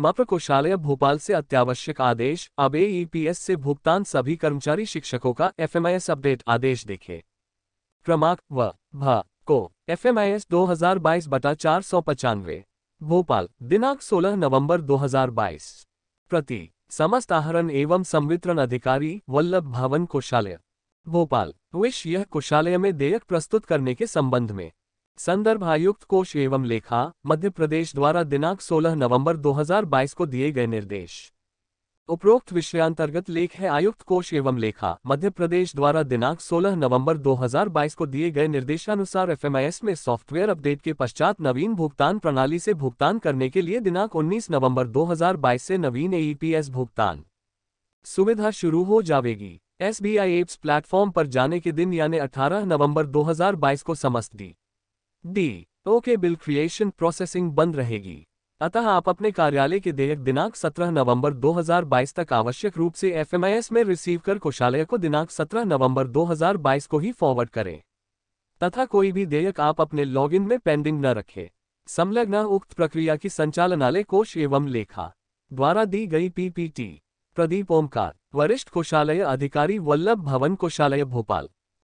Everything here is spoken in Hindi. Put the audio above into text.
मप्र कोषालय भोपाल से अत्यावश्यक आदेश अब एईपीएस e से भुगतान सभी कर्मचारी शिक्षकों का एफएमआईएस अपडेट आदेश देखे क्रमांक व भ को एफएमआईएस 2022 बटा चार सौ पचानवे भोपाल दिनांक 16 नवंबर 2022 प्रति समस्त आहरण एवं संवितरण अधिकारी वल्लभ भवन कोषालय भोपाल विश यह कोषालय में देयक प्रस्तुत करने के संबंध में संदर्भायुक्त कोष एवं लेखा मध्य प्रदेश द्वारा दिनांक 16 नवंबर 2022 को दिए गए निर्देश उपरोक्त विषयांतर्गत लेख है आयुक्त कोष एवं लेखा मध्य प्रदेश द्वारा दिनांक 16 नवंबर 2022 को दिए गए निर्देशानुसार एफएमआईएस में सॉफ्टवेयर अपडेट के पश्चात नवीन भुगतान प्रणाली से भुगतान करने के लिए दिनांक 19 नवंबर 2022 से नवीन एईपीएस e भुगतान सुविधा शुरू हो जाएगी एस बी एप्स प्लेटफॉर्म पर जाने के दिन यानी अठारह नवम्बर दो को समस्त दी डी ओके बिल क्रिएशन प्रोसेसिंग बंद रहेगी अतः आप अपने कार्यालय के देयक दिनांक 17 नवंबर 2022 तक आवश्यक रूप से एफएमआईएस में रिसीव कर कोषालय को दिनांक 17 नवंबर 2022 को ही फॉरवर्ड करें तथा कोई भी देयक आप अपने लॉगिन में पेंडिंग न रखें संलग्न उक्त प्रक्रिया की संचालनालय कोष एवं लेखा द्वारा दी गई पीपीटी प्रदीप ओमकार वरिष्ठ कोषालय अधिकारी वल्लभ भवन कोषालय भोपाल